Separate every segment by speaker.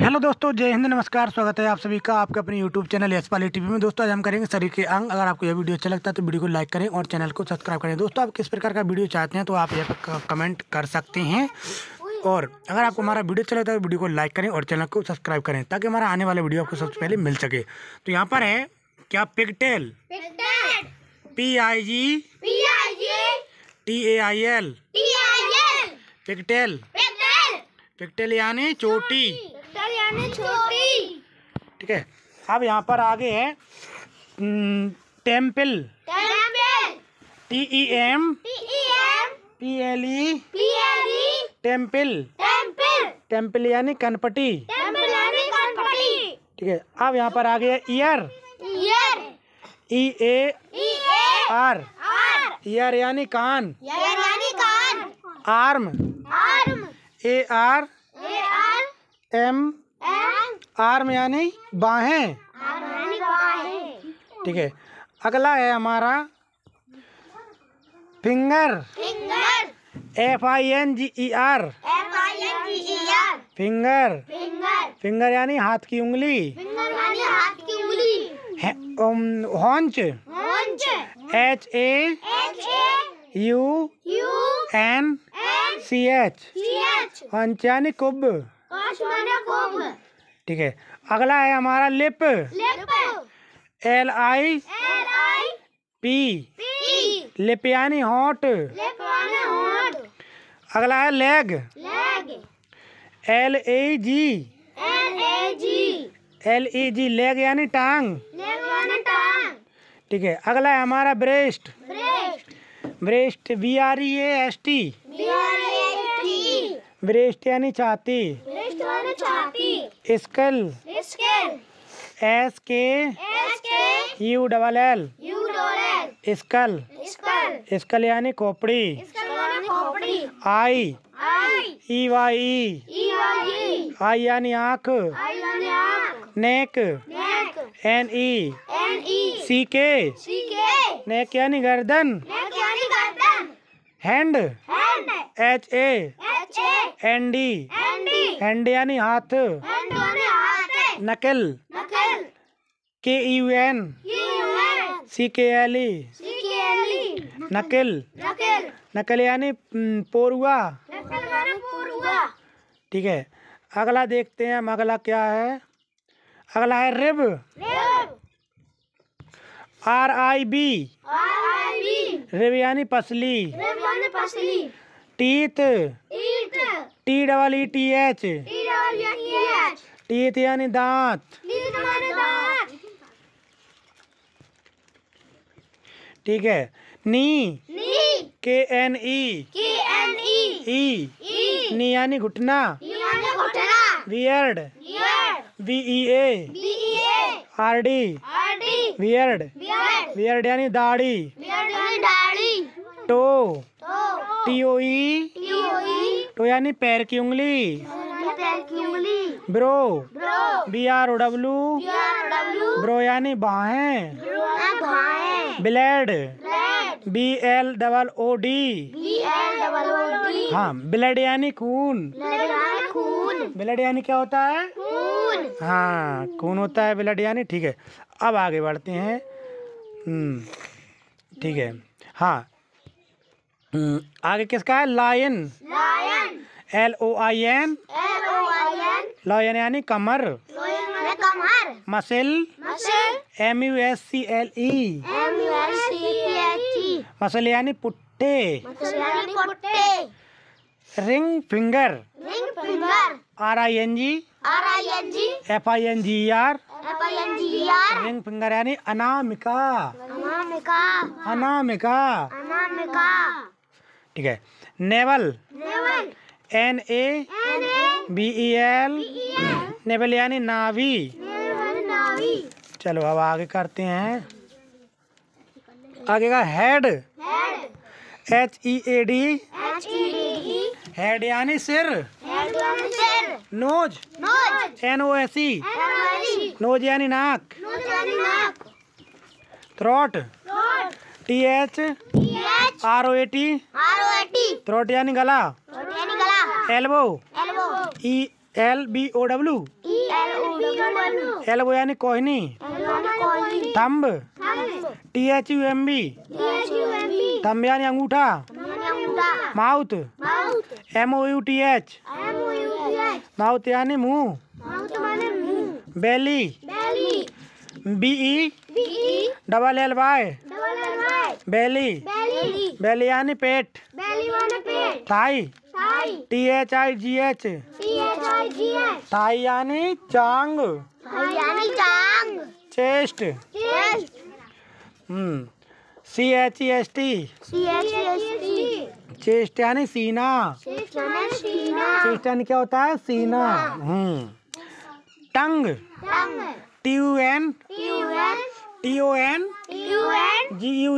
Speaker 1: hello दोस्तों जय हिंद नमस्कार स्वागत है आप सभी का आपके अपने YouTube channel S Pali TV में दोस्तों आज हम करेंगे शरीर के अंग अगर आपको यह वीडियो अच्छा लगता है तो वीडियो को लाइक करें और चैनल को सब्सक्राइब करें दोस्तों आप किस प्रकार का वीडियो चाहते हैं तो आप यह कमेंट कर सकते हैं और अगर आपको हमारा वीडियो अच्छा लगता है तो वीडियो को लाइक करें और चैनल को सब्सक्राइब करें ताकि हमारा आने वाला वीडियो आपको सबसे पहले मिल सके तो यहाँ पर है क्या pigtail P I G T A I L pigtail pigtail यानी चोटी छोटी ठीक है अब यहाँ पर आगे है temple T E M P L E ई टेम्पल टेम्पल यानी कनपटी ठीक है अब यहाँ पर आ गया ear ear E A R ear यानी कान यानी कान arm arm A R M arm यानी बाहें ठीक है अगला है हमारा finger F I N G E R finger finger यानी हाथ की उंगली haunch H A U N C H haunch यानी कुब ठीक है अगला है हमारा lip L I P lip यानी होट अगला है leg L A G L E G leg यानी टांग ठीक है अगला है हमारा breast breast B R E S T breast यानी छाती skull skull S K S K U double L U double L skull skull skull यानी खोपड़ी खोपड़ी आई आई ई वाई ई वाई आई यानी आंख आई यानी आंख नेक नेक एन ई एन ई सी के सी के नेक यानी गर्दन नेक यानी गर्दन hand hand H A H A N D N D hand यानी हाथ नकल के यू एन सी के एल ई नकल नकल यानी पोरुआ ठीक है अगला देखते हैं हम अगला क्या है अगला है rib R I B rib यानी पसली teeth T double E T H teeth यानी दांत ठीक है नी के एन ई के एन ई ई नी यानी घुटना beard V E A R D beard beard यानी दाढ़ी टो टीओ टो यानी पैर की उंगली पैर की उंगली brow B R O W brow यानी बाहें blade B L double O D हाँ ब्लड यानी खून ब्लड यानी क्या होता है हाँ खून होता है ब्लड यानी ठीक है अब आगे बढ़ते हैं हम्म, ठीक है हाँ हम्म, आगे किसका है lion L O I N lion यानी कमर कमर muscle M U S C L E muscle यानी पुट्टे ring finger ring finger R I N G R I N G F I N G R F I N G R ring finger यानी अनामिका अनामिका अनामिका अनामिका ठीक है navel navel N A N A B E L navel यानी नावी चलो अब आगे करते हैं आगे का head H E A D head यानी सिर nose N O S E nose यानी नाक throat T H R O A T throat यानी गला elbow E L B O W L वो यानी कोहनी thumb T H U M B thumb यानी अंगूठा mouth M O U T H mouth यानी मुंह belly B E double L Y belly belly यानी पेट थाई टी एच आई जी H thigh यानी चांग यानी चांग चेस्ट हम्म C H E S T chest यानी सीना चेस्ट यानी क्या होता है सीना हम्म tongue T U N T U N T O N G U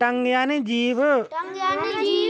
Speaker 1: tongue यानी जीव टंग यानी जीव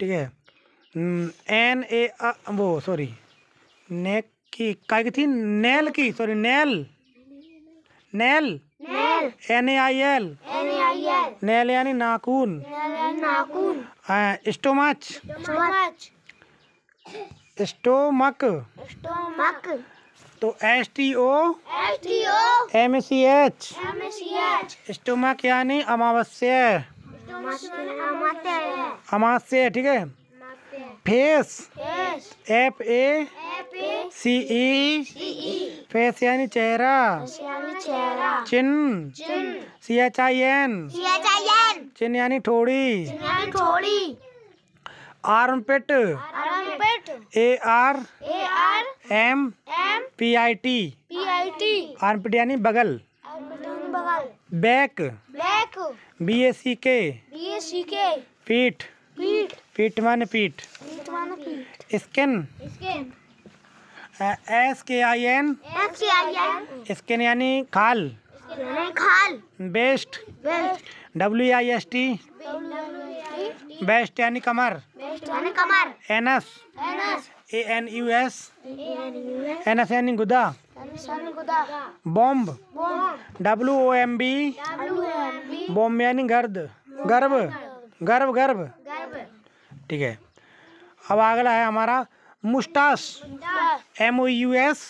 Speaker 1: ठीक है हम्म, एन ए वो सॉरी नेक की काय की थी नेल की sorry nail nail N A I L nail यानी नाखून स्टोमच स्टोमक स्टोमक तो S T O M C H stomach यानी अमावस्या अमाशय ठीक है face F A C E face यानी चेहरा चिन्ह C H I N chin यानी थोड़ी armpit A R M P I T armpit यानी बगल बैक बी एस सी के बी एस सी के पीठ पीठ पीठ मान पीठ स्किन एस के आई एन एस के आई एन स्किन यानी खाल खाल waist W I S T waist यानी कमर N S N S A N U S N S यानी गुदा womb W O M B womb यानी गर्द गर्भ गर्भ गर्भ ठीक है अब अगला है हमारा moustache M O U S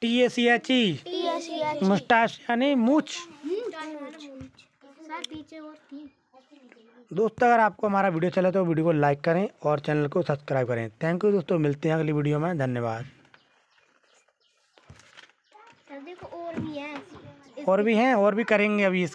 Speaker 1: T A C H E moustache यानी मूछ दोस्तों अगर आपको हमारा वीडियो चला अच्छा तो वीडियो को लाइक करें और चैनल को सब्सक्राइब करें थैंक यू दोस्तों मिलते हैं अगली वीडियो में धन्यवाद और भी हैं और भी करेंगे अभी इस